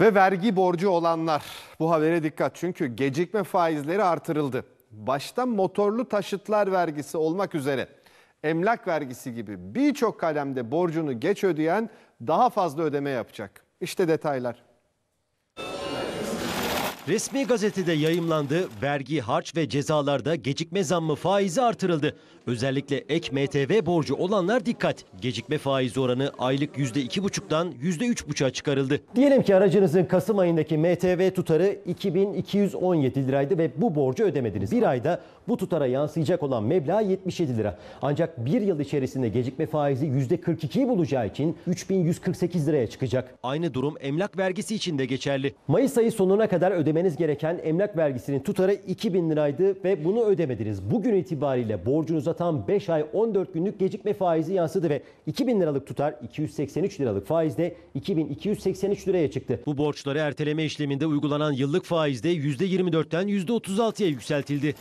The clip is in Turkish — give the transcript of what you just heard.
Ve vergi borcu olanlar bu habere dikkat çünkü gecikme faizleri artırıldı. Başta motorlu taşıtlar vergisi olmak üzere emlak vergisi gibi birçok kalemde borcunu geç ödeyen daha fazla ödeme yapacak. İşte detaylar. Resmi gazetede yayımlandı, vergi, harç ve cezalarda gecikme zammı faizi artırıldı. Özellikle ek MTV borcu olanlar dikkat. Gecikme faizi oranı aylık %2,5'dan %3,5'a çıkarıldı. Diyelim ki aracınızın Kasım ayındaki MTV tutarı 2217 liraydı ve bu borcu ödemediniz. Bir ayda bu tutara yansıyacak olan meblağ 77 lira. Ancak bir yıl içerisinde gecikme faizi %42'yi bulacağı için 3148 liraya çıkacak. Aynı durum emlak vergisi için de geçerli. Mayıs ayı sonuna kadar ödeme ödemeniz gereken emlak vergisinin tutarı 2000 liraydı ve bunu ödemediniz. Bugün itibariyle borcunuza tam 5 ay 14 günlük gecikme faizi yansıdı ve 2000 liralık tutar 283 liralık faizde 2283 liraya çıktı. Bu borçları erteleme işleminde uygulanan yıllık faizde %24'ten %36'ya yükseltildi.